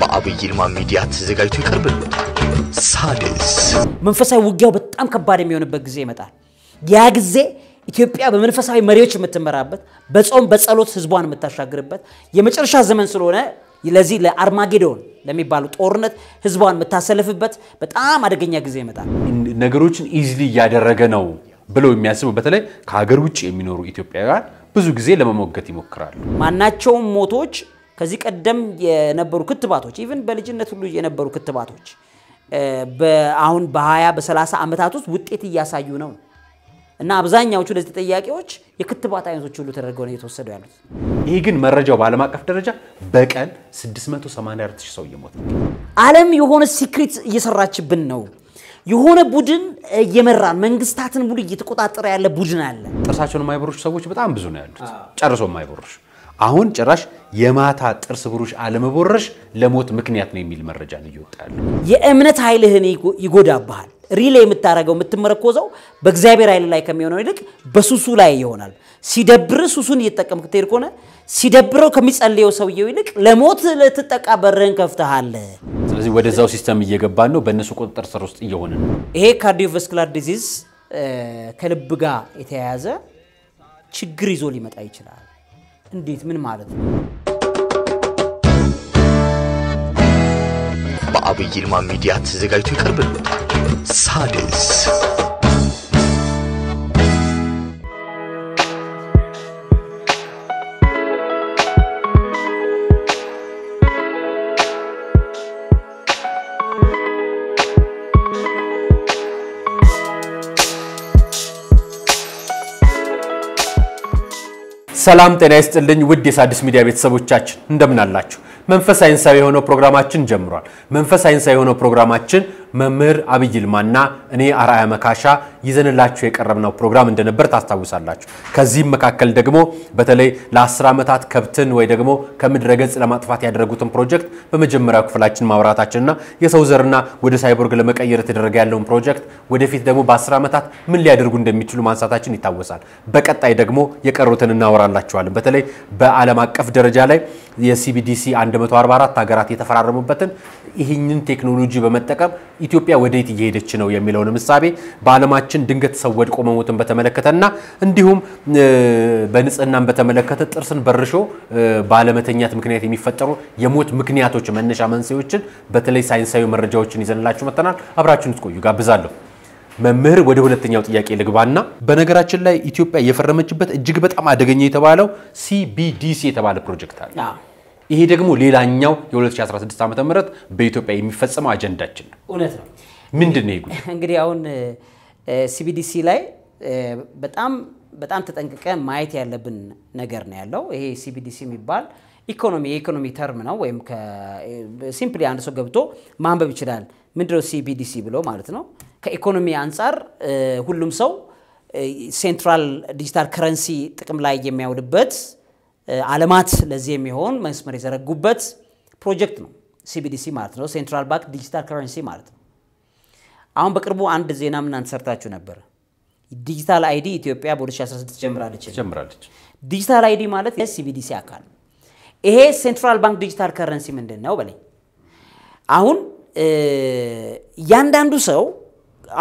በአብይ ይልማ ሚዲያ ተዘጋጅቶ ይቀርብልዎታል። ሳድስ መንፈሳዊ ውጊያው በጣም ከባድ የሚሆንበት ጊዜ ይመጣል። ያ ጊዜ ኢትዮጵያ በመንፈሳዊ መሪዎች የምትመራበት፣ በጾም በጸሎት ህዝቧን የምታሻግርበት የመጨረሻ ዘመን ስለሆነ ለዚህ ለአርማጌዶን ለሚባሉ ጦርነት ህዝቧን የምታሰልፍበት በጣም አደገኛ ጊዜ ይመጣል። ነገሮችን ኢዝሊ እያደረገ ነው ብለው የሚያስቡ በተለይ ከሀገር ውጭ የሚኖሩ ኢትዮጵያውያን ብዙ ጊዜ ለመሞገት ይሞክራሉ። ማናቸውም ሞቶች ከዚህ ቀደም የነበሩ ክትባቶች ኢቨን በልጅነት ሁሉ የነበሩ ክትባቶች አሁን በ20 በ30 ዓመታት ውስጥ ውጤት እያሳዩ ነው እና አብዛኛዎቹ ለዚህ ተጠያቂዎች የክትባት አይነቶች ሁሉ ተደርገው ነው እየተወሰዱ ያሉት። ይህ ግን መረጃው በዓለም አቀፍ ደረጃ በቀን 684 ሰው እየሞተ ዓለም የሆነ ሲክሪት እየሰራችብን ነው የሆነ ቡድን እየመራን መንግስታትን ሙሉ እየተቆጣጠረ ያለ ቡድን አለ። ጥርሳቸውን የማይቦርሹ ሰዎች በጣም ብዙ ነው ያሉት፣ ጨርሶ የማይቦርሹ አሁን ጭራሽ የማታ ጥርስ ብሩሽ አለመቦረሽ ለሞት ምክንያት ነው የሚል መረጃ ነው እየወጣ ያለው። የእምነት ኃይልህን ይጎዳብሃል። ሪሌ የምታደርገው የምትመረኮዘው በእግዚአብሔር ኃይል ላይ ከሚሆነው ይልቅ በሱሱ ላይ ይሆናል። ሲደብር ሱሱን እየጠቀም ክትሄድ ከሆነ ሲደብረው ከሚጸልየው ሰውየው ይልቅ ለሞት ልትጠቃ በርህን ከፍተሃል። ስለዚህ ወደዛው ሲስተም እየገባን ነው፣ በእነሱ ቁጥጥር ስር ውስጥ እየሆነ ነው። ይሄ ካርዲዮቫስኩላር ዲዚዝ ከልብ ጋር የተያያዘ ችግር ይዞ ሊመጣ ይችላል። እንዴት? ምን ማለት ነው? በአብይ ይልማ ሚዲያ ተዘጋጅቶ ይቀርብልታል። ሳድስ ሰላም ጤና ይስጥልኝ ውድ የሳድስ ሚዲያ ቤተሰቦቻችን እንደምን አላችሁ? መንፈስ ሳይንሳዊ የሆነው ፕሮግራማችን ጀምሯል። መንፈስ ሳይንሳዊ የሆነው ፕሮግራማችን መምህር አብይ ይልማና እኔ አርአያ መካሻ ይዘንላችሁ የቀረብነው ፕሮግራም እንደነበር ታስታውሳላችሁ። ከዚህም መካከል ደግሞ በተለይ ለአስር ዓመታት ከብትን ወይ ደግሞ ከምድረ ገጽ ለማጥፋት ያደረጉትን ፕሮጀክት በመጀመሪያው ክፍላችን ማብራታችንና የሰው ዘርና ወደ ሳይቦርግ ለመቀየር የተደረገ ያለውን ፕሮጀክት ወደፊት ደግሞ በአስር ዓመታት ምን ሊያደርጉ እንደሚችሉ ማንሳታችን ይታወሳል። በቀጣይ ደግሞ የቀሩትን እናወራላችኋለን። በተለይ በዓለም አቀፍ ደረጃ ላይ የሲቢዲሲ 144 ሀገራት የተፈራረሙበትን ይህንን ቴክኖሎጂ በመጠቀም ኢትዮጵያ ወዴት እየሄደች ነው የሚለውን ምሳቤ በዓለማችን ሰዎችን ድንገት ሰው ወድቆ መሞትን በተመለከተና እንዲሁም በንጽህናን በተመለከተ ጥርስን በርሾ ባለመተኛት ምክንያት የሚፈጠሩ የሞት ምክንያቶች መነሻ መንስኤዎችን በተለይ ሳይንሳዊ መረጃዎችን ይዘንላችሁ መጥተናል። አብራችሁን ትቆዩ ጋብዛለሁ። መምህር ወደ ሁለተኛው ጥያቄ ልግባና በነገራችን ላይ ኢትዮጵያ የፈረመችበት እጅግ በጣም አደገኛ የተባለው ሲቢዲሲ የተባለ ፕሮጀክት አለ። ይሄ ደግሞ ሌላኛው የ2016 ዓ ም በኢትዮጵያ የሚፈጸመው አጀንዳችን ነው። እውነት ነው። ምንድን ነው ይጉ እንግዲህ አሁን ሲቢዲሲ ላይ በጣም በጣም ተጠንቅቀ ማየት ያለብን ነገር ነው ያለው። ይሄ ሲቢዲሲ የሚባል ኢኮኖሚ የኢኮኖሚ ተርም ነው፣ ወይም ሲምፕሊ አንድ ሰው ገብቶ ማንበብ ይችላል። ምንድነው ሲቢዲሲ ብሎ ማለት ነው። ከኢኮኖሚ አንጻር ሁሉም ሰው ሴንትራል ዲጂታል ከረንሲ ጥቅም ላይ የሚያውልበት አለማት ለዚህ የሚሆን መስመር የዘረጉበት ፕሮጀክት ነው ሲቢዲሲ ማለት ነው። ሴንትራል ባንክ ዲጂታል ከረንሲ ማለት ነው። አሁን በቅርቡ አንድ ዜና ምናምን ሰርታችሁ ነበር። ዲጂታል አይዲ ኢትዮጵያ በ2016 ጀምራለች ዲጂታል አይዲ ማለት የሲቢዲሲ አካል ይሄ ሴንትራል ባንክ ዲጂታል ከረንሲ ምንድን ነው በላይ አሁን እያንዳንዱ ሰው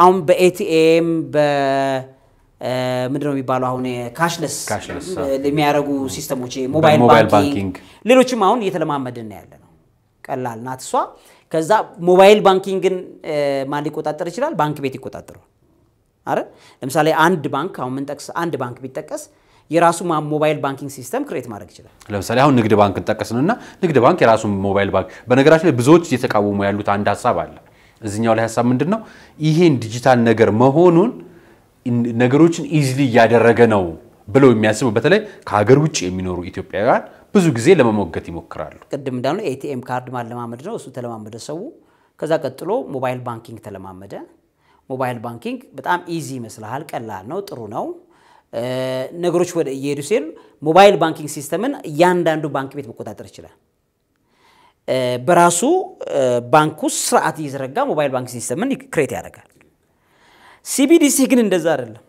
አሁን በኤቲኤም በምንድን ነው የሚባለው አሁን ካሽለስ የሚያደረጉ ሲስተሞች ሞባይል ባንኪንግ፣ ሌሎችም አሁን እየተለማመድን ያለ ነው። ቀላል ናት እሷ። ከዛ ሞባይል ባንኪንግን ማን ሊቆጣጠር ይችላል? ባንክ ቤት ይቆጣጠረዋል። አረ ለምሳሌ አንድ ባንክ አሁን ምንጠቅስ አንድ ባንክ ቢጠቀስ የራሱ ሞባይል ባንኪንግ ሲስተም ክሬት ማድረግ ይችላል። ለምሳሌ አሁን ንግድ ባንክ እንጠቀስንና ንግድ ባንክ የራሱ ሞባይል ባንክ በነገራችን ላይ ብዙዎች እየተቃወሙ ያሉት አንድ ሀሳብ አለ። እዚኛው ላይ ሀሳብ ምንድን ነው? ይሄን ዲጂታል ነገር መሆኑን ነገሮችን ኢዝሊ እያደረገ ነው ብለው የሚያስቡ በተለይ ከሀገር ውጭ የሚኖሩ ኢትዮጵያውያን ብዙ ጊዜ ለመሞገት ይሞክራሉ። ቅድም እንዳልነው ኤቲኤም ካርድ ማለማመድ ነው። እሱ ተለማመደ ሰው። ከዛ ቀጥሎ ሞባይል ባንኪንግ ተለማመደ። ሞባይል ባንኪንግ በጣም ኢዚ ይመስልሃል፣ ቀላል ነው፣ ጥሩ ነው። ነገሮች ወደ እየሄዱ ሲሄዱ ሞባይል ባንኪንግ ሲስተምን እያንዳንዱ ባንክ ቤት መቆጣጠር ይችላል። በራሱ ባንክ ውስጥ ስርዓት እየዘረጋ ሞባይል ባንክ ሲስተምን ክሬት ያደርጋል። ሲቢዲሲ ግን እንደዛ አይደለም።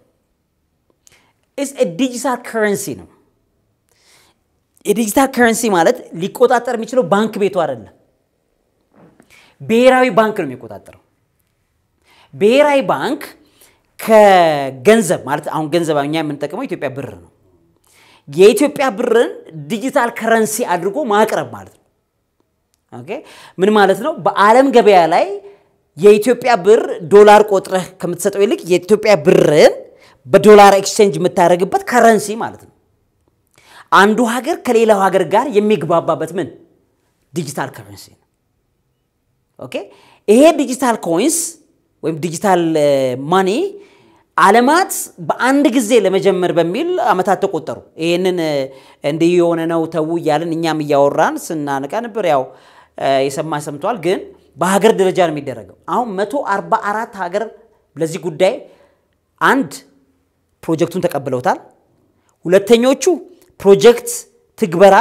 ኢትስ ዲጂታል ከረንሲ ነው። የዲጂታል ከረንሲ ማለት ሊቆጣጠር የሚችለው ባንክ ቤቱ አይደለም፣ ብሔራዊ ባንክ ነው የሚቆጣጠረው። ብሔራዊ ባንክ ከገንዘብ ማለት አሁን ገንዘብ እኛ የምንጠቅመው ኢትዮጵያ ብር ነው። የኢትዮጵያ ብርን ዲጂታል ከረንሲ አድርጎ ማቅረብ ማለት ነው። ኦኬ ምን ማለት ነው? በዓለም ገበያ ላይ የኢትዮጵያ ብር ዶላር ቆጥረህ ከምትሰጠው ይልቅ የኢትዮጵያ ብርን በዶላር ኤክስቼንጅ የምታደርግበት ከረንሲ ማለት ነው። አንዱ ሀገር ከሌላው ሀገር ጋር የሚግባባበት ምን ዲጂታል ከረንሲ ነው። ኦኬ ይሄ ዲጂታል ኮይንስ ወይም ዲጂታል ማኒ አለማት በአንድ ጊዜ ለመጀመር በሚል አመታት ተቆጠሩ። ይህንን እንዲህ የሆነ ነው ተዉ እያልን እኛም እያወራን ስናነቃ ነበር። ያው የሰማ ሰምቷል፣ ግን በሀገር ደረጃ ነው የሚደረገው። አሁን መቶ ሀገር ለዚህ ጉዳይ አንድ ፕሮጀክቱን ተቀብለውታል። ሁለተኞቹ ፕሮጀክት ትግበራ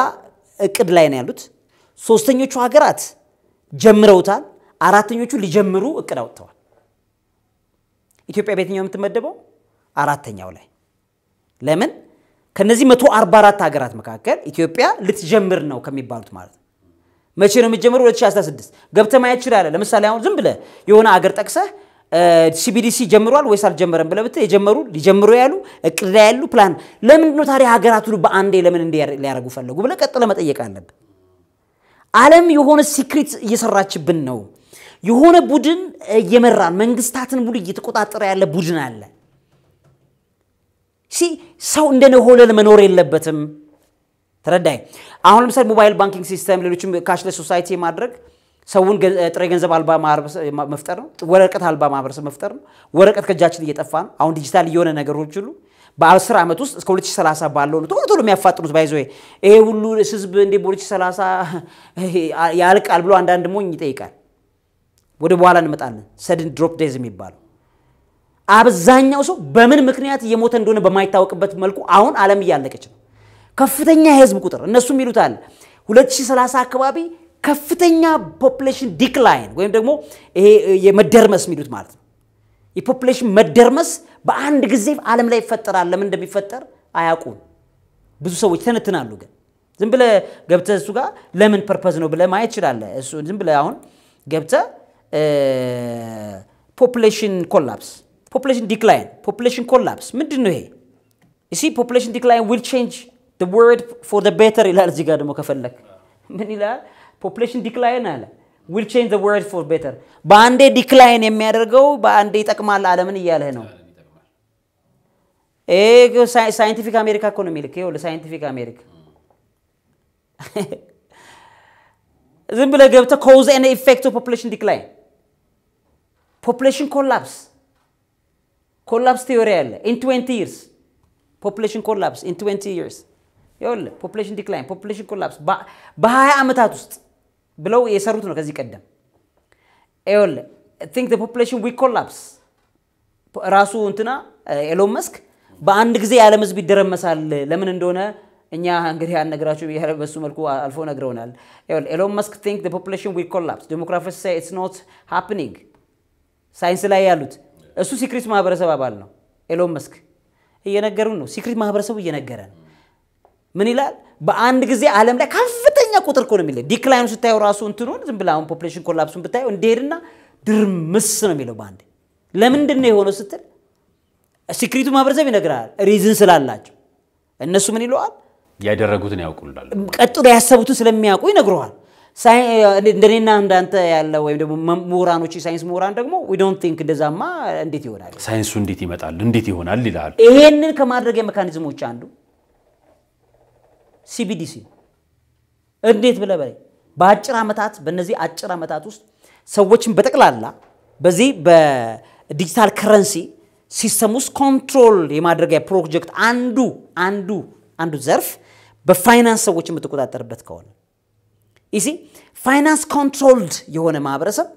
እቅድ ላይ ነው ያሉት። ሶስተኞቹ ሀገራት ጀምረውታል። አራተኞቹ ሊጀምሩ እቅድ አውጥተዋል። ኢትዮጵያ በየትኛው የምትመደበው? አራተኛው ላይ ለምን? ከነዚህ 144 ሀገራት መካከል ኢትዮጵያ ልትጀምር ነው ከሚባሉት ማለት ነው። መቼ ነው የሚጀምሩ? 2016 ገብተ ማየት ይችላል። ለምሳሌ አሁን ዝም ብለ የሆነ አገር ጠቅሰህ ሲቢዲሲ ጀምሯል ወይስ አልጀመረም ብለህ ብትል የጀመሩ ሊጀምሩ ያሉ እቅድ ላይ ያሉ ፕላን ለምንድን ነው ታዲያ ሀገራት ሁሉ በአንዴ ለምን እንዲ ሊያደርጉ ፈለጉ ብለህ ቀጥለ መጠየቅ አለብህ። ዓለም የሆነ ሲክሪት እየሰራችብን ነው። የሆነ ቡድን እየመራን መንግስታትን ሙሉ እየተቆጣጠረ ያለ ቡድን አለ። ሲ ሰው እንደ ነሆለል መኖር የለበትም። ተረዳይ። አሁን ለምሳሌ ሞባይል ባንኪንግ ሲስተም፣ ሌሎችም ካሽለስ ሶሳይቲ ማድረግ ሰውን ጥሬ ገንዘብ አልባ ማህበረሰብ መፍጠር ነው። ወረቀት አልባ ማህበረሰብ መፍጠር ነው። ወረቀት ከእጃችን እየጠፋ ነው። አሁን ዲጂታል እየሆነ ነገሮች ሁሉ በአስር ዓመት ውስጥ እስከ 2030 ባለው ነው ቶሎ ቶሎ የሚያፋጥኑት። ባይዘ ይሄ ሁሉ ህዝብ እንዴ በ2030 ያልቃል ብሎ አንዳንድ ሞኝ ይጠይቃል። ወደ በኋላ እንመጣለን። ሰድን ድሮፕ ዴዝ የሚባለው አብዛኛው ሰው በምን ምክንያት እየሞተ እንደሆነ በማይታወቅበት መልኩ አሁን ዓለም እያለቀች ነው። ከፍተኛ የህዝብ ቁጥር እነሱም ይሉታል 2030 አካባቢ ከፍተኛ ፖፕሌሽን ዲክላይን ወይም ደግሞ ይሄ የመደርመስ የሚሉት ማለት ነው። የፖፕሌሽን መደርመስ በአንድ ጊዜ ዓለም ላይ ይፈጠራል። ለምን እንደሚፈጠር አያውቁም። ብዙ ሰዎች ተነትናሉ። ግን ዝም ብለህ ገብተህ እሱ ጋር ለምን ፐርፐዝ ነው ብለህ ማየት ትችላለህ። እሱ ዝም ብለህ አሁን ገብተህ ፖፕሌሽን ኮላፕስ፣ ፖፕሌሽን ዲክላይን፣ ፖፕሌሽን ኮላፕስ ምንድን ነው ይሄ? እሲ ፖፕሌሽን ዲክላይን ዊል ቼንጅ ወርድ ፎር ቤተር ይላል። እዚህ ጋር ደግሞ ከፈለክ ምን ይላል? ፖፑሌሽን ዲክላይን አለ ዊል ቼንጅ ዘ ወርልድ ፎር ቤተር። በአንዴ ዲክላይን የሚያደርገው በአንዴ ይጠቅማል አለምን እያለህ ነው። ሳይንቲፊክ አሜሪካ እኮ ነው የሚልክ። ይኸውልህ ሳይንቲፊክ አሜሪካ ዝም ብለህ ገብተህ ኮዝ ኤንድ ኢፌክት ፖፑሌሽን ዲክላይን ፖፑሌሽን ኮላፕስ ኮላፕስ ቲዮሪ አለ ኢን 20 ይርስ ፖፑሌሽን ኮላፕስ ኢን 20 ይርስ ይኸውልህ ፖፑሌሽን ዲክላይን ፖፑሌሽን ኮላፕስ በሀያ ዓመታት ውስጥ ብለው የሰሩት ነው። ከዚህ ቀደም ኤል ቲንክ ፖፑሌሽን ዊ ኮላፕስ ራሱ እንትና ኤሎን መስክ በአንድ ጊዜ የዓለም ህዝብ ይደረመሳል ለምን እንደሆነ እኛ እንግዲህ አልነግራችሁ ብያለ በሱ መልኩ አልፎ ነግረውናል። ኤሎን መስክ ቲንክ ዘ ፖፑሌሽን ኮላፕስ ዴሞክራሲ ሳይ ኢትስ ኖት ሃፕኒንግ ሳይንስ ላይ ያሉት እሱ ሲክሪት ማህበረሰብ አባል ነው። ኤሎን መስክ እየነገሩን ነው። ሲክሪት ማህበረሰቡ እየነገረን ምን ይላል? በአንድ ጊዜ ዓለም ላይ ከፍ ቁጥር እኮ ነው የሚለው። ዲክላይኑ ስታየው ራሱ እንትኑን ዝም ብለህ አሁን ፖፕሌሽን ኮላፕሱን ብታየው እንደሄድና ድርምስ ነው የሚለው በአንድ ለምንድን ነው የሆነው ስትል ሲክሪቱ ማህበረሰብ ይነግራል። ሪዝን ስላላቸው እነሱ ምን ይለዋል? ያደረጉትን ያውቁላል። ቀጥሎ ያሰቡትን ስለሚያውቁ ይነግረዋል። እንደኔና እንዳንተ ያለ ወይም ደግሞ ምሁራኖች ሳይንስ ምሁራን ደግሞ ዶን ቲንክ እንደዛማ እንዴት ይሆናል፣ ሳይንሱ እንዴት ይመጣል፣ እንዴት ይሆናል ይላል። ይሄንን ከማድረግ የመካኒዝሞች አንዱ ሲቢዲሲ ነው። እንዴት ብለህ በላይ በአጭር ዓመታት በእነዚህ አጭር ዓመታት ውስጥ ሰዎችን በጠቅላላ በዚህ በዲጂታል ከረንሲ ሲስተም ውስጥ ኮንትሮል የማድረጊያ ፕሮጀክት አንዱ አንዱ አንዱ ዘርፍ በፋይናንስ ሰዎች የምትቆጣጠርበት ከሆነ ይሲ ፋይናንስ ኮንትሮልድ የሆነ ማህበረሰብ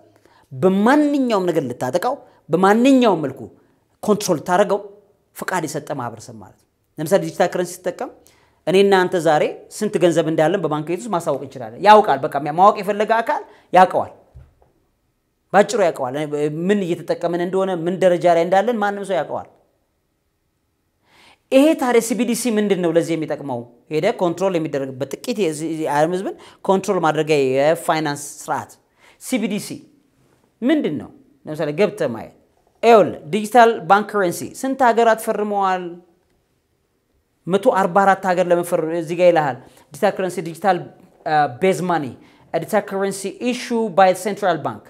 በማንኛውም ነገር ልታጠቃው በማንኛውም መልኩ ኮንትሮል ታደረገው ፈቃድ የሰጠ ማህበረሰብ ማለት ነው። ለምሳሌ ዲጂታል ከረንሲ ሲጠቀም እኔ እናንተ ዛሬ ስንት ገንዘብ እንዳለን በባንክ ቤት ውስጥ ማሳወቅ እንችላለን። ያውቃል። በቃ ማወቅ የፈለገ አካል ያውቀዋል፣ ባጭሩ ያውቀዋል። ምን እየተጠቀምን እንደሆነ፣ ምን ደረጃ ላይ እንዳለን ማንም ሰው ያውቀዋል። ይሄ ታዲያ ሲቢዲሲ ምንድን ነው ለዚህ የሚጠቅመው? ሄደ ኮንትሮል የሚደረግበት ጥቂት የዓለም ህዝብን ኮንትሮል ማድረጊያ የፋይናንስ ስርዓት ሲቢዲሲ ምንድን ነው? ለምሳሌ ገብተ ማየት ይኸውልህ ዲጂታል ባንክ ከረንሲ ስንት ሀገራት ፈርመዋል? 144 ሀገር ለመፈር እዚህ ጋር ይልሃል። ዲጂታል ከረንሲ ዲጂታል ቤዝ ማኒ ዲጂታል ከረንሲ ኢሹ ባይ ሴንትራል ባንክ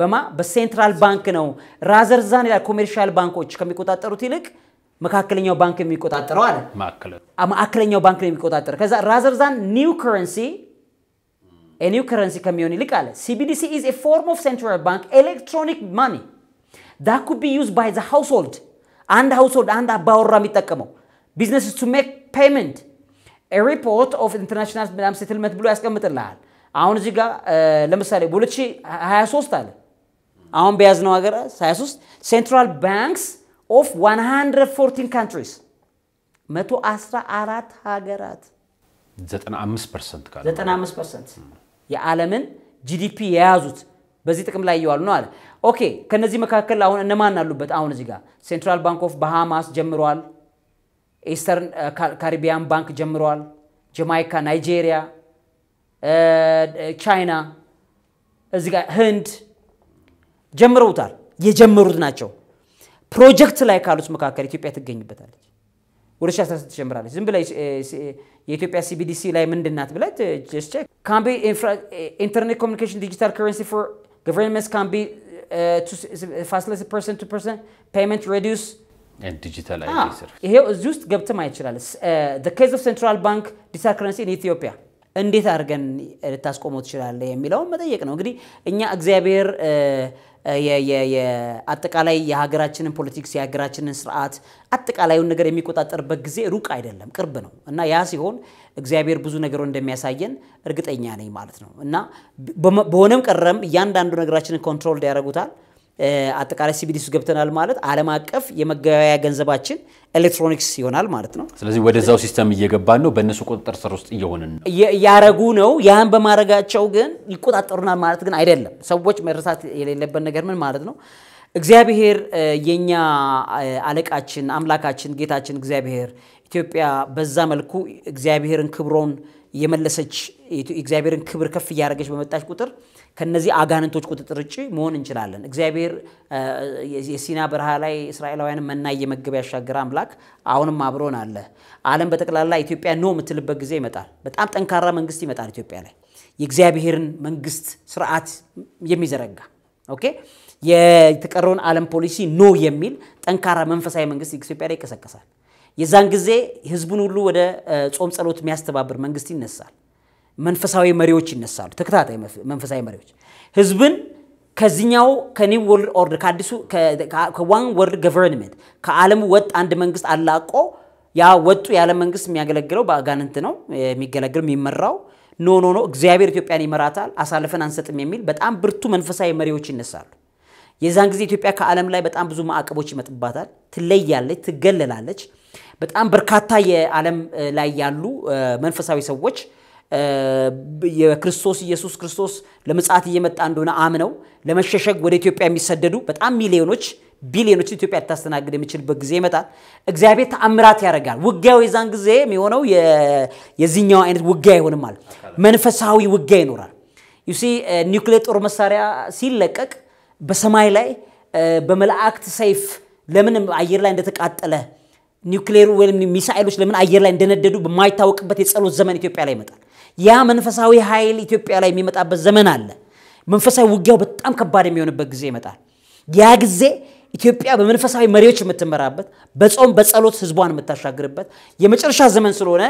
በማ በሴንትራል ባንክ ነው ራዘር ዛን ይላል። ኮሜርሻል ባንኮች ከሚቆጣጠሩት ይልቅ መካከለኛው ባንክ የሚቆጣጠረው አለ። ማዕከለኛው ባንክ ነው የሚቆጣጠረ። ከዛ ራዘር ዛን ኒው ከረንሲ ኒው ከረንሲ ከሚሆን ይልቅ አለ ሲቢዲሲ ኢዝ ፎርም ኦፍ ሴንትራል ባንክ ኤሌክትሮኒክ ማኒ ዳ ኩድ ቢ ዩዝ ባይ ዘ ሃውስሆልድ አንድ ሃውስሆልድ አንድ አባወራ የሚጠቀመው ቢዝነስ ቱ ሜክ ፔመንት ሪፖርት ኦፍ ኢንተርናሽናል ምናምን ሴትልመንት ብሎ ያስቀምጥልሃል። አሁን እዚህ ጋር ለምሳሌ በ2023 አለ አሁን በያዝነው ሀገር 23 ሴንትራል ባንክስ ኦፍ 114 ካንትሪስ 114 ሀገራት 95 ፐርሰንት የዓለምን ጂዲፒ የያዙት በዚህ ጥቅም ላይ እየዋሉ ነው አለ። ኦኬ ከነዚህ መካከል አሁን እነማን አሉበት? አሁን እዚህ ጋር ሴንትራል ባንክ ኦፍ ባሃማስ ጀምሯል? ኢስተርን ካሪቢያን ባንክ ጀምረዋል። ጀማይካ፣ ናይጄሪያ፣ ቻይና እዚ ጋር ህንድ ጀምረውታል። የጀመሩት ናቸው። ፕሮጀክት ላይ ካሉት መካከል ኢትዮጵያ ትገኝበታለች። ወደ 2016 ትጀምራለች። ዝም ብላ የኢትዮጵያ ሲቢዲሲ ላይ ምንድናት ብላይ ብላ ካን ቢ ኢንተርኔት ኮሚኒኬሽን ዲጂታል ከረንሲ ፎር ገቨርንመንትስ ካን ቢ ፋሲሊቲ ፐርሰን ቱ ፐርሰን ፔመንት ሬዲዩስ Ah, ይሄው እዚህ ውስጥ ገብተ ማየት ይችላል። ኬዝ ኦፍ ሴንትራል ባንክ ዲጂታል ከረንሲ ኢን ኢትዮጵያ እንዴት አድርገን ልታስቆመው ትችላለህ የሚለውን መጠየቅ ነው። እንግዲህ እኛ እግዚአብሔር አጠቃላይ የሀገራችንን ፖለቲክስ የሀገራችንን ስርዓት አጠቃላዩን ነገር የሚቆጣጠርበት ጊዜ ሩቅ አይደለም፣ ቅርብ ነው እና ያ ሲሆን እግዚአብሔር ብዙ ነገሮ እንደሚያሳየን እርግጠኛ ነኝ ማለት ነው እና በሆነም ቀረም እያንዳንዱ ነገራችንን ኮንትሮል ያደርጉታል። አጠቃላይ ሲቢዲሲ ገብተናል ማለት ዓለም አቀፍ የመገበያያ ገንዘባችን ኤሌክትሮኒክስ ይሆናል ማለት ነው። ስለዚህ ወደዛው ሲስተም እየገባን ነው፣ በእነሱ ቁጥጥር ስር ውስጥ እየሆንን ነው እያረጉ ነው። ያን በማድረጋቸው ግን ይቆጣጠሩናል ማለት ግን አይደለም። ሰዎች መረሳት የሌለበት ነገር ምን ማለት ነው? እግዚአብሔር የኛ አለቃችን፣ አምላካችን፣ ጌታችን እግዚአብሔር ኢትዮጵያ በዛ መልኩ እግዚአብሔርን ክብሮን የመለሰች እግዚአብሔርን ክብር ከፍ እያደረገች በመጣች ቁጥር ከነዚህ አጋንንቶች ቁጥጥር ውጭ መሆን እንችላለን። እግዚአብሔር የሲና በረሃ ላይ እስራኤላውያን መና እየመገበ ያሻገረ አምላክ አሁንም አብሮን አለ። ዓለም በጠቅላላ ኢትዮጵያ ኖ የምትልበት ጊዜ ይመጣል። በጣም ጠንካራ መንግስት ይመጣል ኢትዮጵያ ላይ የእግዚአብሔርን መንግስት ስርዓት የሚዘረጋ ኦኬ የተቀረውን ዓለም ፖሊሲ ኖ የሚል ጠንካራ መንፈሳዊ መንግስት ኢትዮጵያ ላይ ይቀሰቀሳል። የዛን ጊዜ ህዝቡን ሁሉ ወደ ጾም ጸሎት የሚያስተባብር መንግስት ይነሳል። መንፈሳዊ መሪዎች ይነሳሉ። ተከታታይ መንፈሳዊ መሪዎች ህዝብን ከዚኛው ከኒው ወርልድ ኦርደር ከአዲሱ ከዋን ወርልድ ገቨርንመንት ከዓለም ወጥ አንድ መንግስት አላቆ ያ ወጡ ያለ መንግስት የሚያገለግለው በአጋንንት ነው የሚገለግል የሚመራው። ኖ ኖ ኖ እግዚአብሔር ኢትዮጵያን ይመራታል፣ አሳልፈን አንሰጥም የሚል በጣም ብርቱ መንፈሳዊ መሪዎች ይነሳሉ። የዛን ጊዜ ኢትዮጵያ ከዓለም ላይ በጣም ብዙ ማዕቀቦች ይመጥባታል፣ ትለያለች፣ ትገለላለች። በጣም በርካታ የዓለም ላይ ያሉ መንፈሳዊ ሰዎች የክርስቶስ ኢየሱስ ክርስቶስ ለምጽአት እየመጣ እንደሆነ አምነው ለመሸሸግ ወደ ኢትዮጵያ የሚሰደዱ በጣም ሚሊዮኖች ቢሊዮኖች ኢትዮጵያ ልታስተናግድ የሚችልበት ጊዜ ይመጣል። እግዚአብሔር ተአምራት ያደርጋል። ውጊያው የዛን ጊዜ የሚሆነው የዚኛው አይነት ውጊያ አይሆንም ማለት መንፈሳዊ ውጊያ ይኖራል። ዩሲ ኒውክሌር ጦር መሳሪያ ሲለቀቅ በሰማይ ላይ በመላእክት ሰይፍ ለምን አየር ላይ እንደተቃጠለ ኒውክሌሩ ወይም ሚሳኤሎች ለምን አየር ላይ እንደነደዱ በማይታወቅበት የጸሎት ዘመን ኢትዮጵያ ላይ ይመጣል። ያ መንፈሳዊ ኃይል ኢትዮጵያ ላይ የሚመጣበት ዘመን አለ። መንፈሳዊ ውጊያው በጣም ከባድ የሚሆንበት ጊዜ ይመጣል። ያ ጊዜ ኢትዮጵያ በመንፈሳዊ መሪዎች የምትመራበት፣ በጾም በጸሎት ህዝቧን የምታሻግርበት የመጨረሻ ዘመን ስለሆነ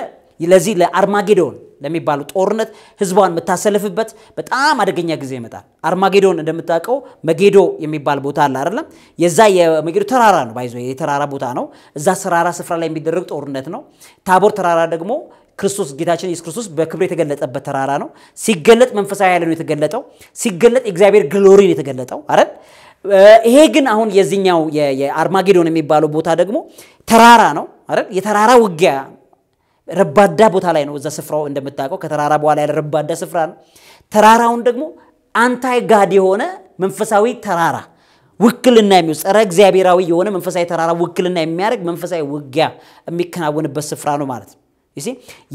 ለዚህ ለአርማጌዶን ለሚባሉ ጦርነት ህዝቧን የምታሰልፍበት በጣም አደገኛ ጊዜ ይመጣል። አርማጌዶን እንደምታውቀው መጌዶ የሚባል ቦታ አለ አይደለም? የዛ የመጌዶ ተራራ ነው ባይዞ የተራራ ቦታ ነው። እዛ ተራራ ስፍራ ላይ የሚደረግ ጦርነት ነው። ታቦር ተራራ ደግሞ ክርስቶስ ጌታችን ኢየሱስ ክርስቶስ በክብር የተገለጠበት ተራራ ነው። ሲገለጥ መንፈሳዊ ኃይል ነው የተገለጠው። ሲገለጥ እግዚአብሔር ግሎሪ ነው የተገለጠው አይደል? ይሄ ግን አሁን የዚህኛው የአርማጌዶን የሚባለው ቦታ ደግሞ ተራራ ነው አይደል? የተራራ ውጊያ ረባዳ ቦታ ላይ ነው። እዛ ስፍራው እንደምታውቀው ከተራራ በኋላ ያለ ረባዳ ስፍራ ነው። ተራራውን ደግሞ አንታይ ጋድ የሆነ መንፈሳዊ ተራራ ውክልና የሚወስድ ጸረ እግዚአብሔራዊ የሆነ መንፈሳዊ ተራራ ውክልና የሚያደርግ መንፈሳዊ ውጊያ የሚከናወንበት ስፍራ ነው ማለት ነው።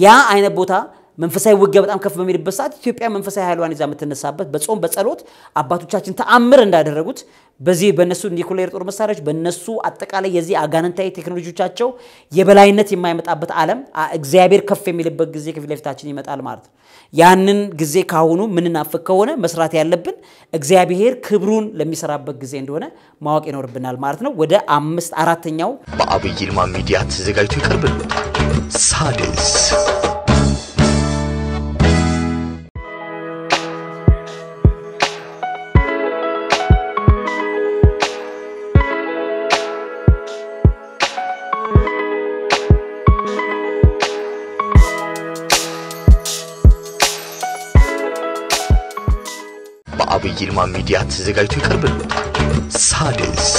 ያ አይነት ቦታ መንፈሳዊ ውጊያ በጣም ከፍ በሚልበት ሰዓት ኢትዮጵያ መንፈሳዊ ኃይሏን ይዛ የምትነሳበት በጾም በጸሎት አባቶቻችን ተአምር እንዳደረጉት በዚህ በነሱ ኒኩሌር ጦር መሳሪያዎች በነሱ አጠቃላይ የዚህ አጋንንታዊ ቴክኖሎጂዎቻቸው የበላይነት የማይመጣበት ዓለም እግዚአብሔር ከፍ የሚልበት ጊዜ ከፊት ለፊታችን ይመጣል ማለት ነው። ያንን ጊዜ ካሁኑ ምንናፍቅ ከሆነ መስራት ያለብን እግዚአብሔር ክብሩን ለሚሰራበት ጊዜ እንደሆነ ማወቅ ይኖርብናል ማለት ነው። ወደ አምስት አራተኛው በአብይ ይልማ ሚዲያ ተዘጋጅቶ ይቀርብልታል። ሳድስ በአብይ ይልማ ሚዲያ ተዘጋጅቶ ይቀርብልዎታል። ሳድስ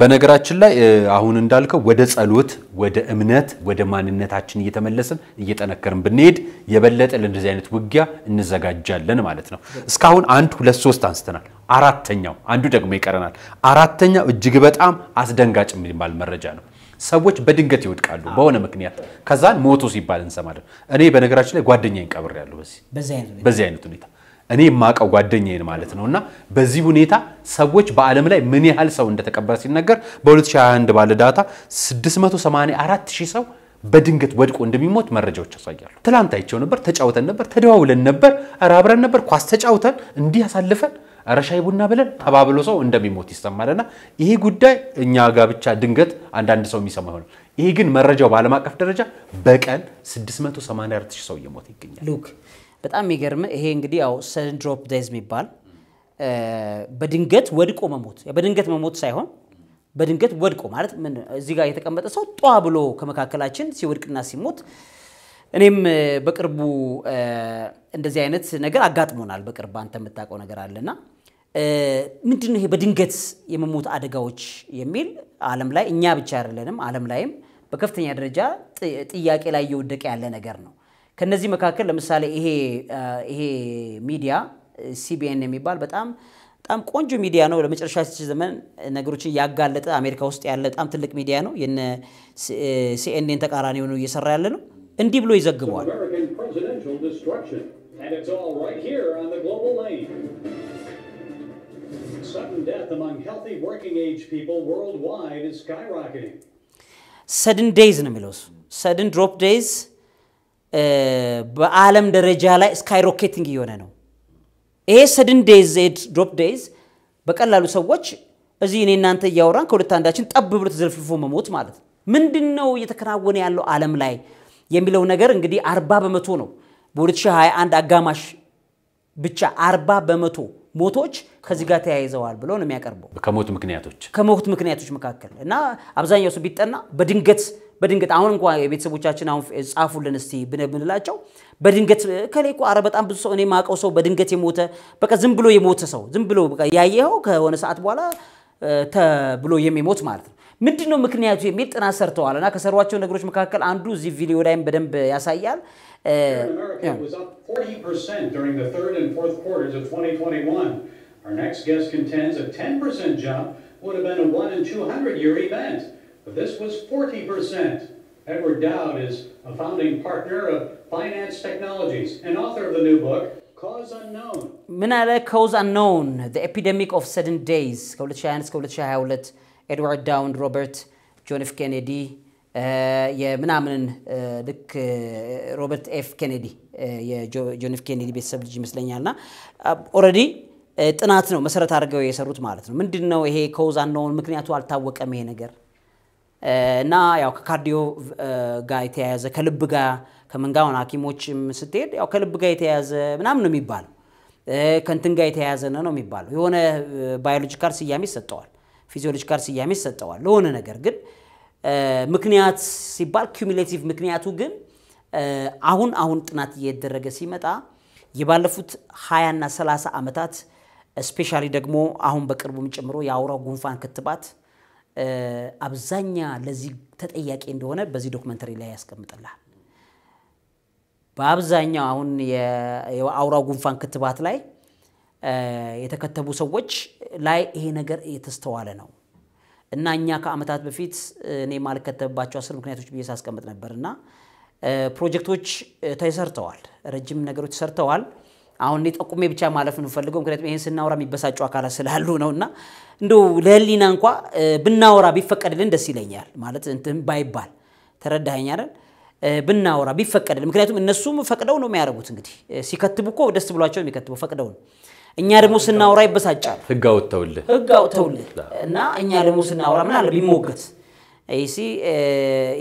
በነገራችን ላይ አሁን እንዳልከው ወደ ጸሎት፣ ወደ እምነት፣ ወደ ማንነታችን እየተመለስን እየጠነከርን ብንሄድ የበለጠ ለእንደዚህ አይነት ውጊያ እንዘጋጃለን ማለት ነው። እስካሁን አንድ ሁለት ሶስት አንስተናል። አራተኛው አንዱ ደግሞ ይቀረናል። አራተኛው እጅግ በጣም አስደንጋጭ የሚባል መረጃ ነው። ሰዎች በድንገት ይወድቃሉ በሆነ ምክንያት፣ ከዛን ሞቶ ሲባል እንሰማለን። እኔ በነገራችን ላይ ጓደኛዬን ቀብሬያለሁ በዚህ አይነት ሁኔታ እኔ የማውቀው ጓደኛዬን ማለት ነው። እና በዚህ ሁኔታ ሰዎች በዓለም ላይ ምን ያህል ሰው እንደተቀበረ ሲነገር በ2021 ባለ ዳታ 684 ሺህ ሰው በድንገት ወድቆ እንደሚሞት መረጃዎች ያሳያሉ። ትላንት አይቸው ነበር፣ ተጫውተን ነበር፣ ተደዋውለን ነበር፣ ኧረ አብረን ነበር፣ ኳስ ተጫውተን እንዲህ ያሳልፈን ኧረ ቡና ብለን ተባብሎ ሰው እንደሚሞት ይሰማልና ይሄ ጉዳይ እኛ ጋር ብቻ ድንገት አንዳንድ ሰው የሚሰማ ይሆናል። ይሄ ግን መረጃው በዓለም አቀፍ ደረጃ በቀን 684 ሺህ ሰው እየሞት ይገኛል። በጣም የሚገርም ይሄ እንግዲህ ያው ሰንድሮፕ ደዝ የሚባል በድንገት ወድቆ መሞት በድንገት መሞት ሳይሆን በድንገት ወድቆ ማለት ምን እዚህ ጋር የተቀመጠ ሰው ጧ ብሎ ከመካከላችን ሲወድቅና ሲሞት እኔም በቅርቡ እንደዚህ አይነት ነገር አጋጥሞናል። በቅርብ አንተ የምታውቀው ነገር አለና ምንድን ነው ይሄ በድንገት የመሞት አደጋዎች የሚል ዓለም ላይ እኛ ብቻ አይደለንም፣ ዓለም ላይም በከፍተኛ ደረጃ ጥያቄ ላይ እየወደቀ ያለ ነገር ነው። ከነዚህ መካከል ለምሳሌ ይሄ ሚዲያ ሲቢኤን የሚባል በጣም በጣም ቆንጆ ሚዲያ ነው። ለመጨረሻ ዘመን ነገሮችን ያጋለጠ አሜሪካ ውስጥ ያለ በጣም ትልቅ ሚዲያ ነው። የነ ሲኤንኤን ተቃራኒ ሆኖ እየሰራ ያለ ነው። እንዲህ ብሎ ይዘግበዋል። ሰድን ዴይዝ ነው የሚለው ሰድን ድሮፕ ዴይዝ በዓለም ደረጃ ላይ ስካይ ሮኬቲንግ እየሆነ ነው። ይሄ ሰድን ዴይዝ ዜድ ድሮፕ ዴይዝ በቀላሉ ሰዎች እዚህ እኔ እናንተ እያወራን ከሁለት አንዳችን ጠብ ብሎ ተዘልፍፎ መሞት ማለት ነው። ምንድን ነው እየተከናወነ ያለው ዓለም ላይ የሚለው ነገር እንግዲህ አርባ በመቶ ነው በ2021 አጋማሽ ብቻ አርባ በመቶ ሞቶች ከዚህ ጋር ተያይዘዋል ብሎ ነው የሚያቀርበው ከሞት ምክንያቶች ከሞት ምክንያቶች መካከል እና አብዛኛው ሰው ቢጠና በድንገት በድንገት አሁን እንኳ የቤተሰቦቻችን አሁን ጻፉልን እስቲ ብነ ብንላቸው በድንገት ከሌ እኮ አረ በጣም ብዙ ሰው እኔ ማቀው ሰው በድንገት የሞተ በቃ ዝም ብሎ የሞተ ሰው ዝም ብሎ ያየኸው ከሆነ ሰዓት በኋላ ተብሎ የሚሞት ማለት ነው። ምንድን ነው ምክንያቱ የሚል ጥናት ሰርተዋል እና ከሰሯቸው ነገሮች መካከል አንዱ እዚህ ቪዲዮ ላይም በደንብ ያሳያል። Our next guest contends a 10% jump would have been a 1 in 200 year event. But this was 40%. Edward Dowd is a founding partner of Finance Technologies and author of the new book, Cause Unknown. ምን አለ? Cause Unknown, The Epidemic of Sudden Days ከ2021 እስከ 2022 ኤድዋርድ ዳውንድ፣ ሮበርት ጆን ኤፍ ኬኔዲ የምናምንን ልክ ሮበርት ኤፍ ኬኔዲ የጆን ኤፍ ኬኔዲ ቤተሰብ ልጅ ይመስለኛል እና ኦልሬዲ ጥናት ነው መሰረት አድርገው የሰሩት ማለት ነው። ምንድን ነው ይሄ ኮዝ አነውን ምክንያቱ አልታወቀም ይሄ ነገር እና ያው ከካርዲዮ ጋር የተያያዘ ከልብ ጋር ከመንጋውን ሐኪሞችም ስትሄድ ያው ከልብ ጋር የተያያዘ ምናምን ነው የሚባለው፣ ከንትን ጋር የተያያዘ ነው የሚባለው። የሆነ ባዮሎጂካል ስያሜ ይሰጠዋል፣ ፊዚዮሎጂካል ስያሜ ይሰጠዋል ለሆነ ነገር። ግን ምክንያት ሲባል ኪሚሌቲቭ ምክንያቱ ግን አሁን አሁን ጥናት እየተደረገ ሲመጣ የባለፉት 20 እና 30 ዓመታት ስፔሻሊ ደግሞ አሁን በቅርቡም ጨምሮ የአውራ ጉንፋን ክትባት አብዛኛ ለዚህ ተጠያቂ እንደሆነ በዚህ ዶክመንተሪ ላይ ያስቀምጥልሃል። በአብዛኛው አሁን የአውራ ጉንፋን ክትባት ላይ የተከተቡ ሰዎች ላይ ይሄ ነገር የተስተዋለ ነው እና እኛ ከአመታት በፊት እኔ ማልከተብባቸው አስር ምክንያቶች ብዬ ሳስቀምጥ ነበር እና ፕሮጀክቶች ተሰርተዋል፣ ረጅም ነገሮች ተሰርተዋል። አሁን እኔ ጠቁሜ ብቻ ማለፍ እንፈልገው ፈልገው፣ ምክንያቱም ይህን ስናወራ የሚበሳጩ አካላት ስላሉ ነው እና እንዲ ለህሊና እንኳ ብናወራ ቢፈቀድልን ደስ ይለኛል። ማለት እንትን ባይባል ተረዳኸኝ አይደል? ብናወራ ቢፈቀድልን፣ ምክንያቱም እነሱም ፈቅደው ነው የሚያደርጉት። እንግዲህ ሲከትቡ እኮ ደስ ብሏቸው የሚከትቡ ፈቅደው ነው። እኛ ደግሞ ስናወራ ይበሳጫል። ህግ አውጥተውልህ ህግ አውጥተውልህ እና እኛ ደግሞ ስናወራ ምን አለ ቢሞገት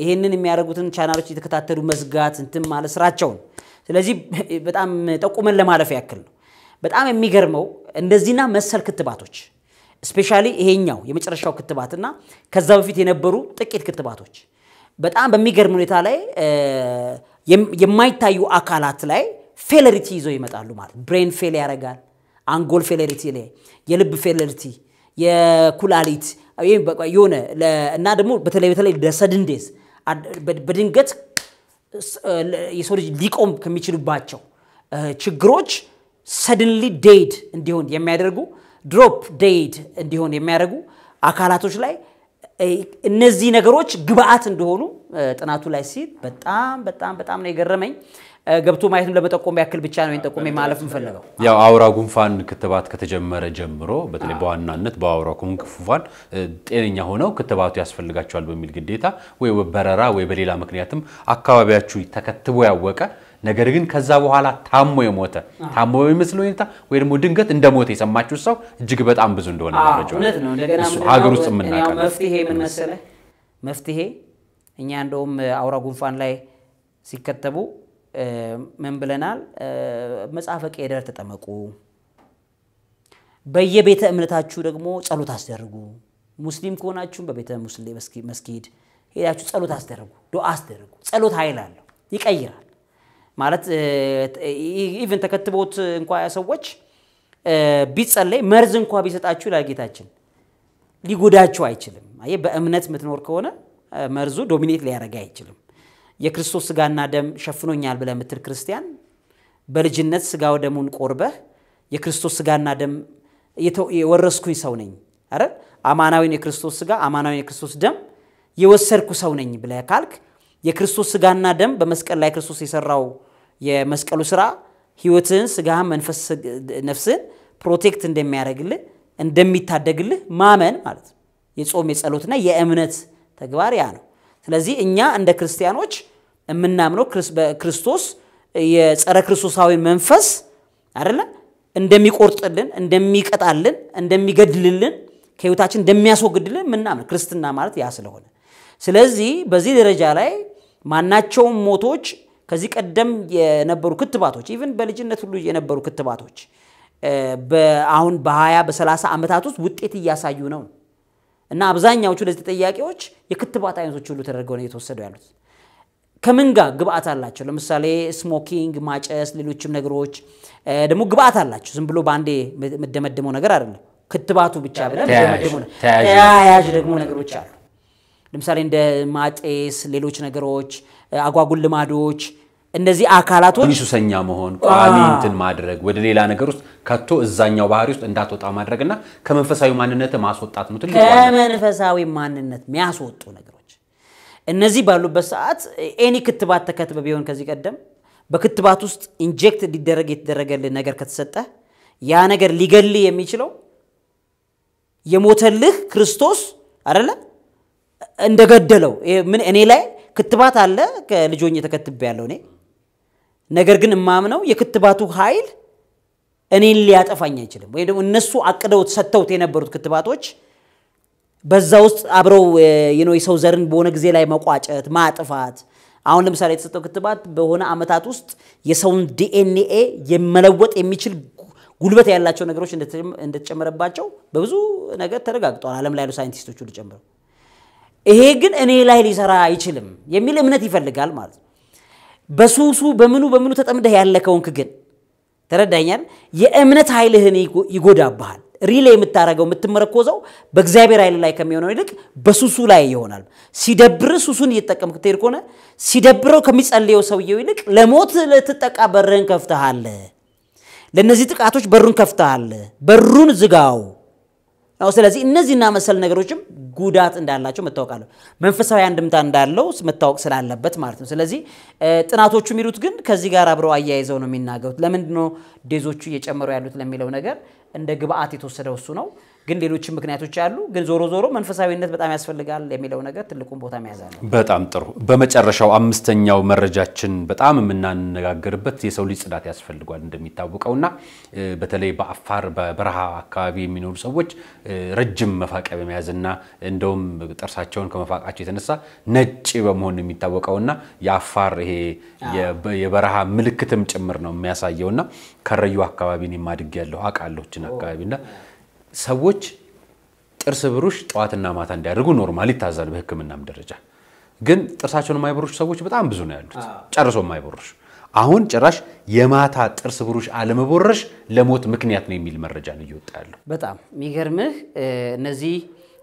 ይህንን የሚያደርጉትን ቻናሎች የተከታተሉ መዝጋት እንትን ማለት ስራቸውን ስለዚህ በጣም ጠቁመን ለማለፍ ያክል ነው። በጣም የሚገርመው እንደዚህና መሰል ክትባቶች ስፔሻሊ ይሄኛው የመጨረሻው ክትባትና ከዛ በፊት የነበሩ ጥቂት ክትባቶች በጣም በሚገርም ሁኔታ ላይ የማይታዩ አካላት ላይ ፌለሪቲ ይዘው ይመጣሉ። ማለት ብሬን ፌል ያደርጋል፣ አንጎል ፌለሪቲ ላይ፣ የልብ ፌለሪቲ፣ የኩላሊት የሆነ እና ደግሞ በተለይ በተለይ ለሰድንዴዝ በድንገት የሰው ልጅ ሊቆም ከሚችሉባቸው ችግሮች ሰድንሊ ዴድ እንዲሆን የሚያደርጉ ድሮፕ ዴድ እንዲሆን የሚያደርጉ አካላቶች ላይ እነዚህ ነገሮች ግብአት እንደሆኑ ጥናቱ ላይ ሲል በጣም በጣም በጣም ነው የገረመኝ። ገብቶ ማየትም ለመጠቆም ያክል ብቻ ነው ጠቆሜ ማለፍ የምፈልገው። ያው አውራ ጉንፋን ክትባት ከተጀመረ ጀምሮ በተለይ በዋናነት በአውራ ጉንፋን ጤነኛ ሆነው ክትባቱ ያስፈልጋቸዋል በሚል ግዴታ ወይ በበረራ ወይ በሌላ ምክንያትም አካባቢያችሁ ተከትቦ ያወቀ ነገር ግን ከዛ በኋላ ታሞ የሞተ ታሞ በሚመስል ሁኔታ ወይ ደግሞ ድንገት እንደ ሞተ የሰማችሁ ሰው እጅግ በጣም ብዙ እንደሆነ መረጃ ሀገር ውስጥ የምናውቀው መፍትሄ ምን መሰለህ፣ መፍትሄ እኛ እንደውም አውራ ጉንፋን ላይ ሲከተቡ ምን ብለናል? መጽሐፈ ቄደር ተጠመቁ። በየቤተ እምነታችሁ ደግሞ ጸሎት አስደርጉ። ሙስሊም ከሆናችሁም በቤተ ሙስሊም መስጊድ ሄዳችሁ ጸሎት አስደርጉ፣ ዱዓ አስደርጉ። ጸሎት ኃይል አለው፣ ይቀይራል። ማለት ኢቭን ተከትቦት እንኳ ሰዎች ቢጸለይ መርዝ እንኳ ቢሰጣችሁ ይላል ጌታችን ሊጎዳችሁ አይችልም። አየህ፣ በእምነት የምትኖር ከሆነ መርዙ ዶሚኔት ሊያደርግ አይችልም። የክርስቶስ ስጋና ደም ሸፍኖኛል ብለህ ምትል ክርስቲያን በልጅነት ስጋው ደሙን ቆርበህ የክርስቶስ ስጋና ደም የወረስኩኝ ሰው ነኝ አረ አማናዊን የክርስቶስ ስጋ አማናዊን የክርስቶስ ደም የወሰድኩ ሰው ነኝ ብለህ ካልክ የክርስቶስ ስጋና ደም በመስቀል ላይ ክርስቶስ የሰራው የመስቀሉ ስራ ህይወትህን፣ ስጋህን፣ መንፈስ ነፍስህን ፕሮቴክት እንደሚያደርግልህ እንደሚታደግልህ ማመን ማለት ነው። የጾም የጸሎትና የእምነት ተግባር ያ ነው። ስለዚህ እኛ እንደ ክርስቲያኖች የምናምነው በክርስቶስ የጸረ ክርስቶሳዊ መንፈስ አይደለ እንደሚቆርጥልን፣ እንደሚቀጣልን፣ እንደሚገድልልን ከህይወታችን እንደሚያስወግድልን ምናምን ክርስትና ማለት ያ ስለሆነ ስለዚህ በዚህ ደረጃ ላይ ማናቸውም ሞቶች ከዚህ ቀደም የነበሩ ክትባቶች ኢቨን በልጅነት ሁሉ የነበሩ ክትባቶች አሁን በ በሰላሳ ዓመታት ውስጥ ውጤት እያሳዩ ነው። እና አብዛኛዎቹ ለዚህ ተጠያቂዎች የክትባት አይነቶች ሁሉ ተደርገው ነው የተወሰዱ ያሉት። ከምን ጋር ግብአት አላቸው። ለምሳሌ ስሞኪንግ፣ ማጨስ፣ ሌሎችም ነገሮች ደግሞ ግብአት አላቸው። ዝም ብሎ በአንዴ የምደመደመው ነገር አይደለም። ክትባቱ ብቻ ብለን ተያያዥ ደግሞ ነገሮች አሉ። ለምሳሌ እንደ ማጤስ፣ ሌሎች ነገሮች፣ አጓጉል ልማዶች እነዚህ አካላቶች ሱሰኛ መሆን፣ ቋሚ እንትን ማድረግ፣ ወደ ሌላ ነገር ውስጥ ከቶ እዛኛው ባህሪ ውስጥ እንዳትወጣ ማድረግና ከመንፈሳዊ ማንነት ማስወጣት ነው። ከመንፈሳዊ ማንነት የሚያስወጡ ነገሮች እነዚህ ባሉበት ሰዓት ኤኒ ክትባት ተከትበ ቢሆን ከዚህ ቀደም በክትባት ውስጥ ኢንጀክት ሊደረግ የተደረገልህ ነገር ከተሰጠ ያ ነገር ሊገልህ የሚችለው የሞተልህ ክርስቶስ አይደለ እንደገደለው ምን እኔ ላይ ክትባት አለ ከልጆኝ ተከትቤ ያለው እኔ ነገር ግን እማምነው የክትባቱ ኃይል እኔን ሊያጠፋኝ አይችልም። ወይም ደግሞ እነሱ አቅደውት ሰጥተውት የነበሩት ክትባቶች በዛ ውስጥ አብረው የሰው ዘርን በሆነ ጊዜ ላይ መቋጨት፣ ማጥፋት አሁን ለምሳሌ የተሰጠው ክትባት በሆነ አመታት ውስጥ የሰውን ዲኤንኤ የመለወጥ የሚችል ጉልበት ያላቸው ነገሮች እንደተጨመረባቸው በብዙ ነገር ተረጋግጠዋል። ዓለም ላይ ያሉ ሳይንቲስቶች ሁሉ ጨምረው ይሄ ግን እኔ ላይ ሊሰራ አይችልም የሚል እምነት ይፈልጋል ማለት ነው። በሱሱ በምኑ በምኑ ተጠምደህ ያለከውንክ ግን ተረዳኛል። የእምነት ኃይልህን ይጎዳብሃል። ሪሌ የምታደርገው የምትመረኮዘው በእግዚአብሔር ኃይል ላይ ከሚሆነው ይልቅ በሱሱ ላይ ይሆናል። ሲደብር ሱሱን እየተጠቀምክ ትሄድ ከሆነ ሲደብረው ከሚጸልየው ሰውየው ይልቅ ለሞት ልትጠቃ በርህን ከፍተሃል። ለእነዚህ ጥቃቶች በሩን ከፍተሃል። በሩን ዝጋው ስለዚህ እነዚህና መሰል ነገሮችም ጉዳት እንዳላቸው መታወቃለ መንፈሳዊ አንድምታ እንዳለው መታወቅ ስላለበት ማለት ነው። ስለዚህ ጥናቶቹ የሚሉት ግን ከዚህ ጋር አብረው አያይዘው ነው የሚናገሩት። ለምንድነው ዴዞቹ እየጨመሩ ያሉት ለሚለው ነገር እንደ ግብአት የተወሰደ እሱ ነው። ግን ሌሎችም ምክንያቶች አሉ። ግን ዞሮ ዞሮ መንፈሳዊነት በጣም ያስፈልጋል የሚለው ነገር ትልቁን ቦታ መያዝ አለ። በጣም ጥሩ። በመጨረሻው አምስተኛው መረጃችን በጣም የምናነጋገርበት የሰው ልጅ ጽዳት ያስፈልጓል እንደሚታወቀውና በተለይ በአፋር በበረሃ አካባቢ የሚኖሩ ሰዎች ረጅም መፋቂያ በመያዝና እንደውም ጥርሳቸውን ከመፋቃቸው የተነሳ ነጭ በመሆን የሚታወቀውና የአፋር ይሄ የበረሃ ምልክትም ጭምር ነው የሚያሳየውና ከረዩ አካባቢን የማድግ ያለው አቃሎችን አካባቢና ሰዎች ጥርስ ብሩሽ ጠዋትና ማታ እንዲያደርጉ ኖርማል ይታዛል በህክምናም ደረጃ። ግን ጥርሳቸውን የማይቦርሹ ሰዎች በጣም ብዙ ነው ያሉት፣ ጨርሶ የማይቦርሹ አሁን ጭራሽ የማታ ጥርስ ብሩሽ አለመቦረሽ ለሞት ምክንያት ነው የሚል መረጃ ነው እየወጣ ያለው። በጣም የሚገርምህ እነዚህ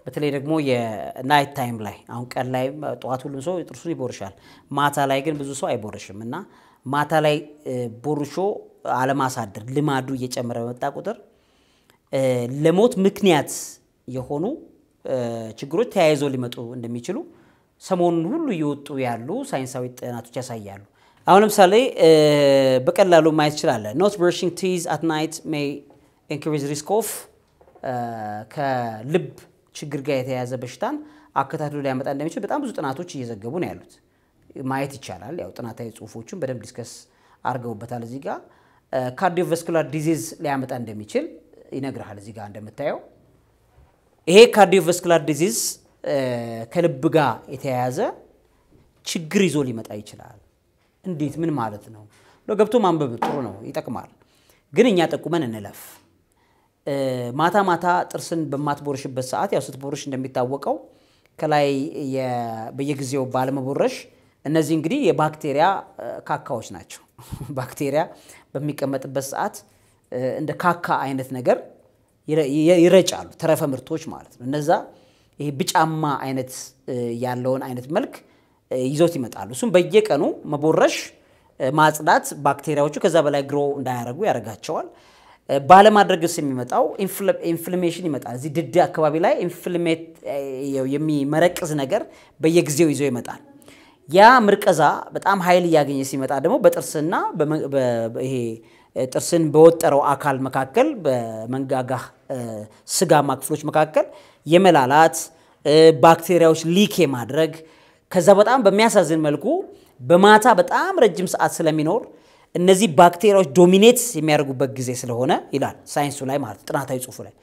በተለይ ደግሞ የናይት ታይም ላይ አሁን ቀን ላይ ጠዋት ሁሉም ሰው ጥርሱን ይቦርሻል። ማታ ላይ ግን ብዙ ሰው አይቦርሽም እና ማታ ላይ ቦርሾ አለማሳደር ልማዱ እየጨመረ በመጣ ቁጥር ለሞት ምክንያት የሆኑ ችግሮች ተያይዘው ሊመጡ እንደሚችሉ ሰሞኑን ሁሉ እየወጡ ያሉ ሳይንሳዊ ጥናቶች ያሳያሉ። አሁን ለምሳሌ በቀላሉ ማየት ይችላለ ኖት ብረሽንግ ቲዝ አት ናይት ሜይ ኢንክሪዝ ሪስክ ኦፍ ከልብ ችግር ጋር የተያያዘ በሽታን አከታትሎ ሊያመጣ እንደሚችል በጣም ብዙ ጥናቶች እየዘገቡ ነው ያሉት። ማየት ይቻላል። ያው ጥናታዊ ጽሁፎቹን በደንብ ዲስከስ አድርገውበታል። እዚህ ጋር ካርዲዮቫስኩላር ዲዚዝ ሊያመጣ እንደሚችል ይነግርሃል። እዚህ ጋር እንደምታየው ይሄ ካርዲዮቫስኩላር ዲዚዝ ከልብ ጋር የተያያዘ ችግር ይዞ ሊመጣ ይችላል። እንዴት? ምን ማለት ነው? ገብቶ ማንበብ ጥሩ ነው፣ ይጠቅማል። ግን እኛ ጠቁመን እንለፍ። ማታ ማታ ጥርስን በማትቦርሽበት ሰዓት ያው ስትቦርሽ እንደሚታወቀው ከላይ በየጊዜው ባለመቦረሽ እነዚህ እንግዲህ የባክቴሪያ ካካዎች ናቸው። ባክቴሪያ በሚቀመጥበት ሰዓት እንደ ካካ አይነት ነገር ይረጫሉ፣ ተረፈ ምርቶች ማለት ነው። እነዛ ይሄ ብጫማ አይነት ያለውን አይነት መልክ ይዞት ይመጣሉ። እሱም በየቀኑ መቦረሽ፣ ማጽዳት ባክቴሪያዎቹ ከዛ በላይ ግሮ እንዳያደርጉ ያደርጋቸዋል። ባለማድረግስ የሚመጣው ኢንፍላሜሽን ይመጣል። እዚህ ድድ አካባቢ ላይ ኢንፍልሜት የሚመረቅዝ ነገር በየጊዜው ይዞ ይመጣል። ያ ምርቀዛ በጣም ኃይል እያገኘ ሲመጣ ደግሞ በጥርስና ይሄ ጥርስን በወጠረው አካል መካከል በመንጋጋ ስጋማ ክፍሎች መካከል የመላላት ባክቴሪያዎች ሊክ የማድረግ ከዛ በጣም በሚያሳዝን መልኩ በማታ በጣም ረጅም ሰዓት ስለሚኖር እነዚህ ባክቴሪያዎች ዶሚኔት የሚያደርጉበት ጊዜ ስለሆነ ይላል ሳይንሱ ላይ ማለት ጥናታዊ ጽሁፉ ላይ።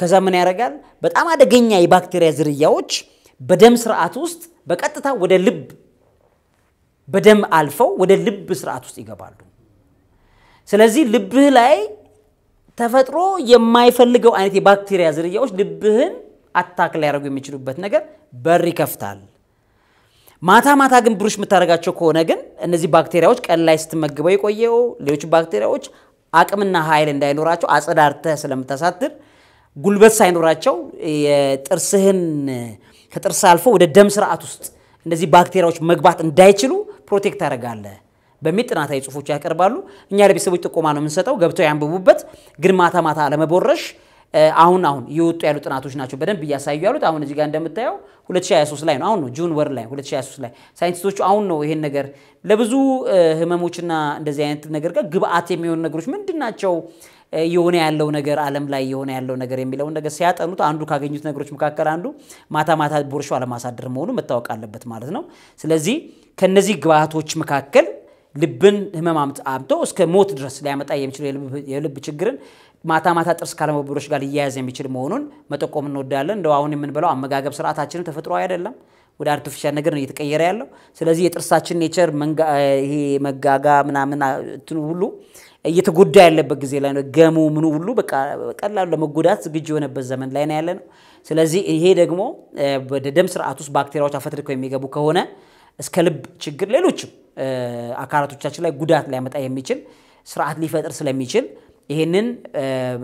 ከዛ ምን ያደርጋል? በጣም አደገኛ የባክቴሪያ ዝርያዎች በደም ስርዓት ውስጥ በቀጥታ ወደ ልብ በደም አልፈው ወደ ልብ ስርዓት ውስጥ ይገባሉ። ስለዚህ ልብህ ላይ ተፈጥሮ የማይፈልገው አይነት የባክቴሪያ ዝርያዎች ልብህን አታክ ሊያደርጉ የሚችሉበት ነገር በር ይከፍታል። ማታ ማታ ግን ብሩሽ የምታደርጋቸው ከሆነ ግን እነዚህ ባክቴሪያዎች ቀን ላይ ስትመግበው የቆየው ሌሎች ባክቴሪያዎች አቅምና ኃይል እንዳይኖራቸው አጸዳርተህ ስለምታሳድር ጉልበት ሳይኖራቸው የጥርስህን ከጥርስ አልፎ ወደ ደም ስርዓት ውስጥ እነዚህ ባክቴሪያዎች መግባት እንዳይችሉ ፕሮቴክት ታደርጋለህ። በሚል ጥናታዊ ጽሁፎች ያቀርባሉ። እኛ ለቤተሰቦች ጥቆማ ነው የምንሰጠው፣ ገብተው ያንብቡበት። ግን ማታ ማታ ለመቦረሽ አሁን አሁን እየወጡ ያሉ ጥናቶች ናቸው በደንብ እያሳዩ ያሉት። አሁን እዚህ ጋር እንደምታየው 2023 ላይ ነው አሁን ነው ጁን ወር ላይ 2023 ላይ ሳይንቲስቶቹ አሁን ነው ይሄን ነገር ለብዙ ህመሞችና እንደዚህ አይነት ነገር ጋር ግብአት የሚሆኑ ነገሮች ምንድን ናቸው የሆነ ያለው ነገር ዓለም ላይ የሆነ ያለው ነገር የሚለውን ነገር ሲያጠኑት አንዱ ካገኙት ነገሮች መካከል አንዱ ማታ ማታ ቦርሾ አለማሳደር መሆኑ መታወቅ አለበት ማለት ነው። ስለዚህ ከነዚህ ግብአቶች መካከል ልብን ህመም አምጥቶ እስከ ሞት ድረስ ሊያመጣ የሚችል የልብ ችግርን ማታ ማታ ጥርስ ካለመበሮች ጋር ሊያያዝ የሚችል መሆኑን መጠቆም እንወዳለን። እንደው አሁን የምንበላው አመጋገብ ስርዓታችንም ተፈጥሮ አይደለም፣ ወደ አርቲፊሻል ነገር ነው እየተቀየረ ያለው። ስለዚህ የጥርሳችን ኔቸር ይሄ መጋጋ ምናምን እንትኑ ሁሉ እየተጎዳ ያለበት ጊዜ ላይ ነው። ገሙ ምኑ ሁሉ ቀላሉ ለመጎዳት ዝግጁ የሆነበት ዘመን ላይ ነው ያለ ነው። ስለዚህ ይሄ ደግሞ ወደ ደም ስርዓት ውስጥ ባክቴሪያዎች አፈትልከው የሚገቡ ከሆነ እስከ ልብ ችግር፣ ሌሎችም አካላቶቻችን ላይ ጉዳት ሊያመጣ የሚችል ስርዓት ሊፈጥር ስለሚችል ይህንን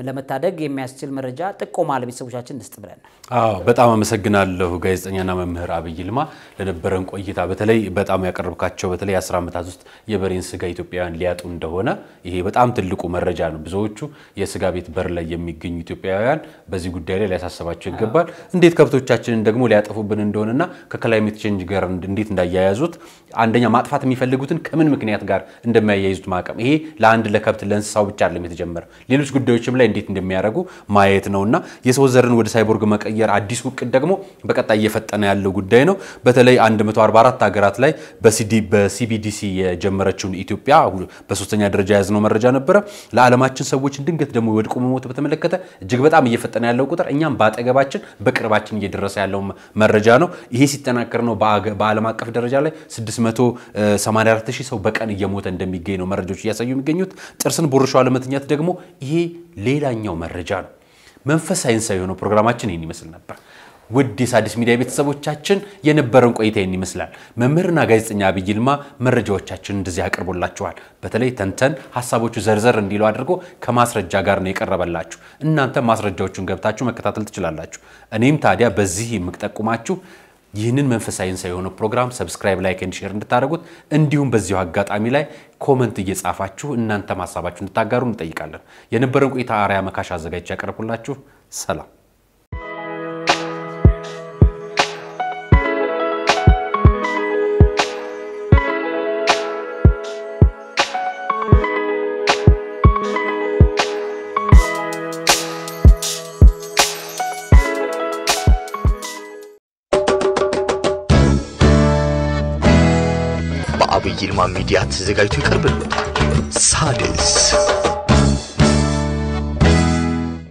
ለመታደግ የሚያስችል መረጃ ጥቆማ ለቤተሰቦቻችን እንስጥ ብለን። አዎ በጣም አመሰግናለሁ ጋዜጠኛና መምህር አብይ ይልማ ለነበረን ቆይታ። በተለይ በጣም ያቀረብካቸው በተለይ አስር ዓመታት ውስጥ የበሬን ስጋ ኢትዮጵያውያን ሊያጡ እንደሆነ ይሄ በጣም ትልቁ መረጃ ነው። ብዙዎቹ የስጋ ቤት በር ላይ የሚገኙ ኢትዮጵያውያን በዚህ ጉዳይ ላይ ሊያሳስባቸው ይገባል። እንዴት ከብቶቻችንን ደግሞ ሊያጠፉብን እንደሆነና ከክላይሜት ቼንጅ ጋር እንዴት እንዳያያዙት አንደኛ ማጥፋት የሚፈልጉትን ከምን ምክንያት ጋር እንደሚያያይዙት ማቀም ይሄ ለአንድ ለከብት ለእንስሳው ብቻ አይደለም የተጀመረ ጭምር ሌሎች ጉዳዮችም ላይ እንዴት እንደሚያደርጉ ማየት ነው እና የሰው ዘርን ወደ ሳይቦርግ መቀየር አዲስ ውቅድ ደግሞ በቀጣይ እየፈጠነ ያለው ጉዳይ ነው። በተለይ 144 ሀገራት ላይ በሲቢዲሲ የጀመረችውን ኢትዮጵያ በሶስተኛ ደረጃ የያዝነው መረጃ ነበረ። ለዓለማችን ሰዎች ድንገት ደግሞ ወድቆ መሞት በተመለከተ እጅግ በጣም እየፈጠነ ያለው ቁጥር እኛም በአጠገባችን በቅርባችን እየደረሰ ያለው መረጃ ነው። ይሄ ሲጠናከር ነው በዓለም አቀፍ ደረጃ ላይ 684 ሺህ ሰው በቀን እየሞተ እንደሚገኝ ነው መረጃዎች እያሳዩ የሚገኙት። ጥርስን ቦርሾ አለመተኛት ደግሞ ደግሞ ይሄ ሌላኛው መረጃ ነው። መንፈሳዊን ሳይንሳዊ የሆነው ፕሮግራማችን ይህን ይመስል ነበር። ውድ የሣድስ ሚዲያ ቤተሰቦቻችን የነበረን ቆይታ ይህን ይመስላል። መምህርና ጋዜጠኛ ዐቢይ ይልማ መረጃዎቻችን እንደዚህ ያቀርቡላችኋል። በተለይ ተንተን ሀሳቦቹ ዘርዘር እንዲለው አድርጎ ከማስረጃ ጋር ነው የቀረበላችሁ። እናንተ ማስረጃዎቹን ገብታችሁ መከታተል ትችላላችሁ። እኔም ታዲያ በዚህ የምጠቁማችሁ ይህንን መንፈሳዊ ኢንሳይ የሆነ ፕሮግራም ሰብስክራይብ፣ ላይክ ኤንድ ሼር እንድታደርጉት እንዲሁም በዚሁ አጋጣሚ ላይ ኮመንት እየጻፋችሁ እናንተ ማሳባችሁ እንድታጋሩ እንጠይቃለን። የነበረን ቆይታ አርያ መካሽ አዘጋጅ ያቀርቡላችሁ። ሰላም ሳይንስ ዘጋጅቶ ይቀርብልዎታል። ሳድስ